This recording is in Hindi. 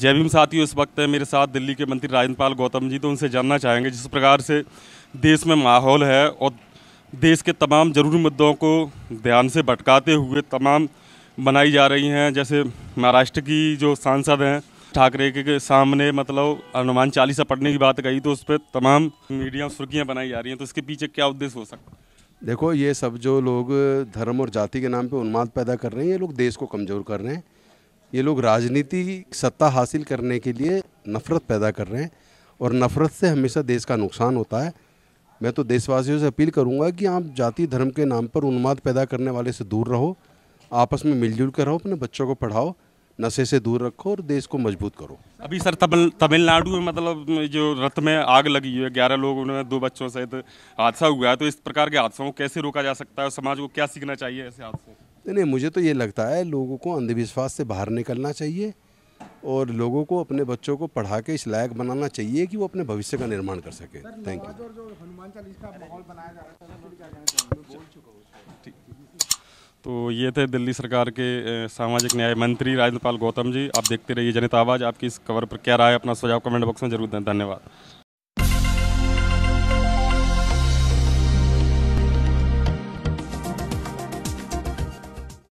जय भीम साथी इस वक्त है मेरे साथ दिल्ली के मंत्री राजपाल गौतम जी तो उनसे जानना चाहेंगे जिस प्रकार से देश में माहौल है और देश के तमाम ज़रूरी मुद्दों को ध्यान से भटकाते हुए तमाम बनाई जा रही हैं जैसे महाराष्ट्र की जो सांसद हैं ठाकरे के सामने मतलब हनुमान चालीसा पढ़ने की बात कही तो उस पर तमाम मीडिया सुर्खियाँ बनाई जा रही हैं तो इसके पीछे क्या उद्देश्य हो सकता है देखो ये सब जो लोग धर्म और जाति के नाम पे उन्माद पैदा कर रहे हैं ये लोग देश को कमज़ोर कर रहे हैं ये लोग राजनीति सत्ता हासिल करने के लिए नफ़रत पैदा कर रहे हैं और नफ़रत से हमेशा देश का नुकसान होता है मैं तो देशवासियों से अपील करूंगा कि आप जाति धर्म के नाम पर उन्माद पैदा करने वाले से दूर रहो आपस में मिलजुल कर रहो अपने बच्चों को पढ़ाओ नशे से दूर रखो और देश को मजबूत करो अभी सर तमिल तमिलनाडु में मतलब जो रथ में आग लगी हुई है ग्यारह लोग उन्होंने दो बच्चों सहित हादसा हुआ है तो इस प्रकार के हादसों को कैसे रोका जा सकता है समाज को क्या सीखना चाहिए ऐसे हादसों नहीं नहीं मुझे तो ये लगता है लोगों को अंधविश्वास से बाहर निकलना चाहिए और लोगों को अपने बच्चों को पढ़ा के इस लायक बनाना चाहिए कि वो अपने भविष्य का निर्माण कर सके थैंक यू तो ये थे दिल्ली सरकार के सामाजिक न्याय मंत्री राजपाल गौतम जी आप देखते रहिए जनता आवाज़ आपकी इस खबर पर क्या राय अपना सुझाव कमेंट बॉक्स में जरूर दें धन्यवाद